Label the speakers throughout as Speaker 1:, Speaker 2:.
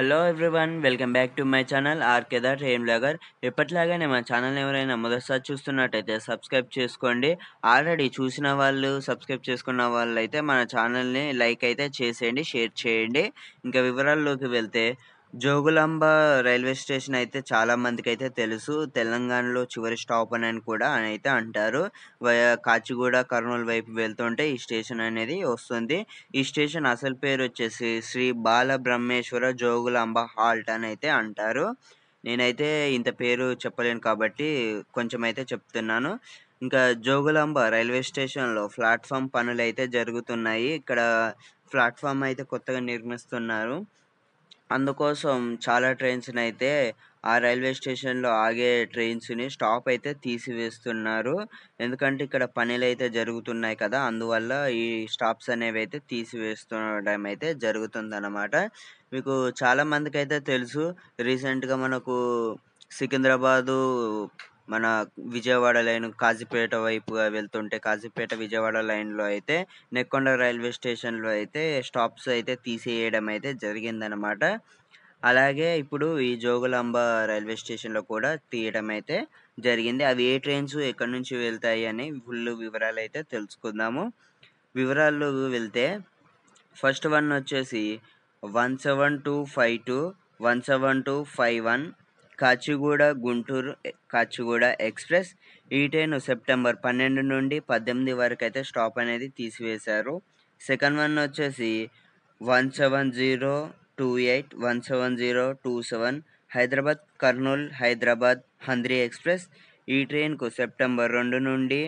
Speaker 1: hello everyone welcome back to my channel R Kedar హేమ్ vlogger ఎప్పట్లాగానే మా ఛానల్ ఎవరైనా మొదటిసారి చూస్తున్నట్టయితే సబ్స్క్రైబ్ చేసుకోండి ఆల్రెడీ చూసిన వాళ్ళు సబ్స్క్రైబ్ చేసుకున్న వాళ్ళు అయితే మన ఛానల్ని లైక్ అయితే చేసేయండి షేర్ చేయండి ఇంకా వివరాల్లోకి వెళ్తే జోగులాంబ రైల్వే స్టేషన్ అయితే చాలా మందికి అయితే తెలుసు తెలంగాణలో చివరి స్టాప్ అని కూడా అయితే అంటారు కాచిగూడ కర్నూలు వైపు వెళ్తుంటే ఈ స్టేషన్ అనేది వస్తుంది ఈ స్టేషన్ అసలు పేరు వచ్చేసి శ్రీ బాల బ్రహ్మేశ్వర జోగులాంబ హాల్ట్ అని అయితే అంటారు నేనైతే ఇంత పేరు చెప్పలేను కాబట్టి కొంచెం అయితే చెప్తున్నాను ఇంకా జోగులాంబ రైల్వే స్టేషన్లో ప్లాట్ఫామ్ పనులు అయితే జరుగుతున్నాయి ఇక్కడ ప్లాట్ఫామ్ అయితే కొత్తగా నిర్మిస్తున్నారు అందుకోసం చాలా ట్రైన్స్ని అయితే ఆ రైల్వే స్టేషన్లో ఆగే ట్రైన్స్ని స్టాప్ అయితే తీసివేస్తున్నారు ఎందుకంటే ఇక్కడ పనులు అయితే జరుగుతున్నాయి కదా అందువల్ల ఈ స్టాప్స్ అనేవి అయితే తీసివేస్తుండడం అయితే అనమాట మీకు చాలా మందికి అయితే తెలుసు రీసెంట్గా మనకు సికింద్రాబాదు మన విజయవాడ లైన్ కాజీపేట వైపుగా వెళ్తుంటే కాజీపేట విజయవాడ లైన్లో అయితే నెక్కొండ రైల్వే స్టేషన్లో అయితే స్టాప్స్ అయితే తీసేయడం అయితే జరిగిందనమాట అలాగే ఇప్పుడు ఈ జోగులాంబ రైల్వే స్టేషన్లో కూడా తీయడం అయితే జరిగింది అవి ఏ ట్రైన్స్ ఎక్కడి నుంచి వెళ్తాయి అని ఫుల్ వివరాలు అయితే తెలుసుకుందాము వివరాలు వెళ్తే ఫస్ట్ వన్ వచ్చేసి one seven two five two one seven two five one Kacheguda Guntur Kacheguda express ఈ ట్రైన్ సెప్టెంబర్ పన్నెండు నుండి పద్దెనిమిది వరకు అయితే స్టాప్ అనేది తీసివేశారు సెకండ్ వన్ వచ్చేసి one seven zero two eight one seven zero two seven Hyderabad Kurnool Hyderabad Handri express ఈ ట్రైన్కు సెప్టెంబర్ రెండు నుండి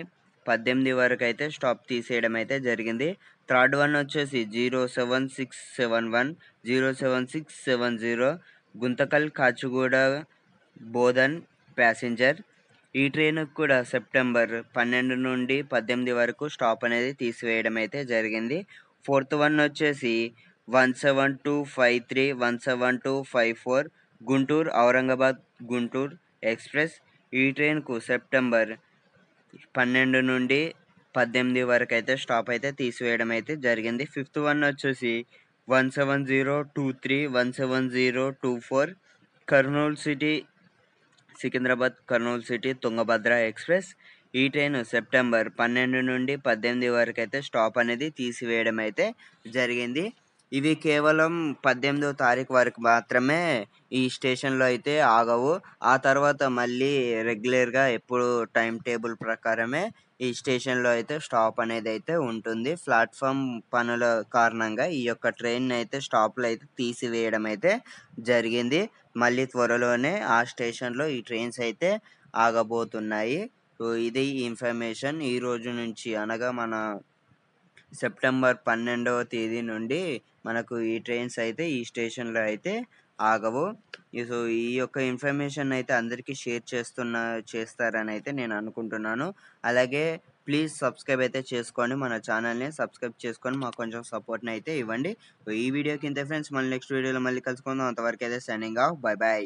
Speaker 1: పద్దెనిమిది వరకు అయితే స్టాప్ తీసేయడం అయితే జరిగింది థర్డ్ వన్ వచ్చేసి zero seven six seven one zero seven six seven zero Guntakal Kacheguda Bodhan passenger ఈ ట్రైన్కి కూడా సెప్టెంబర్ పన్నెండు నుండి పద్దెనిమిది వరకు స్టాప్ అనేది తీసివేయడం అయితే జరిగింది ఫోర్త్ వన్ వచ్చేసి one seven two five three one seven two five four Guntur Aurangabad Guntur express ఈ ట్రైన్కు సెప్టెంబర్ పన్నెండు నుండి పద్దెనిమిది వరకు అయితే స్టాప్ అయితే తీసివేయడం అయితే జరిగింది ఫిఫ్త్ వన్ వచ్చేసి one seven zero two three one seven zero two four Kurnool city Secunderabad Kurnool city Tungabhadra express ఈ ట్రైన్ సెప్టెంబర్ పన్నెండు నుండి పద్దెనిమిది వరకు అయితే స్టాప్ అనేది తీసివేయడం అయితే జరిగింది ఇవి కేవలం పద్దెనిమిదో తారీఖు వరకు మాత్రమే ఈ స్టేషన్లో అయితే ఆగవు ఆ తర్వాత మళ్ళీ రెగ్యులర్గా ఎప్పుడు టైం టేబుల్ ప్రకారమే ఈ స్టేషన్లో అయితే స్టాప్ అనేది అయితే ఉంటుంది ప్లాట్ఫామ్ పనుల కారణంగా ఈ యొక్క ట్రైన్ అయితే స్టాప్లు అయితే తీసివేయడం అయితే జరిగింది మళ్ళీ త్వరలోనే ఆ స్టేషన్లో ఈ ట్రైన్స్ అయితే ఆగబోతున్నాయి ఇది ఇన్ఫర్మేషన్ ఈ రోజు నుంచి అనగా మన సెప్టెంబర్ పన్నెండవ తేదీ నుండి మనకు ఈ ట్రైన్స్ అయితే ఈ స్టేషన్లో అయితే ఆగవు సో ఈ యొక్క ఇన్ఫర్మేషన్ అయితే అందరికీ షేర్ చేస్తున్న చేస్తారని అయితే నేను అనుకుంటున్నాను అలాగే ప్లీజ్ సబ్స్క్రైబ్ అయితే చేసుకోండి మన ఛానల్ని సబ్స్క్రైబ్ చేసుకొని మాకు కొంచెం సపోర్ట్ని అయితే ఇవ్వండి ఈ వీడియోకి ఇంతే ఫ్రెండ్స్ మళ్ళీ నెక్స్ట్ వీడియోలో మళ్ళీ కలుసుకుందాం అంతవరకు అయితే సెండింగ్ ఆఫ్ బై బాయ్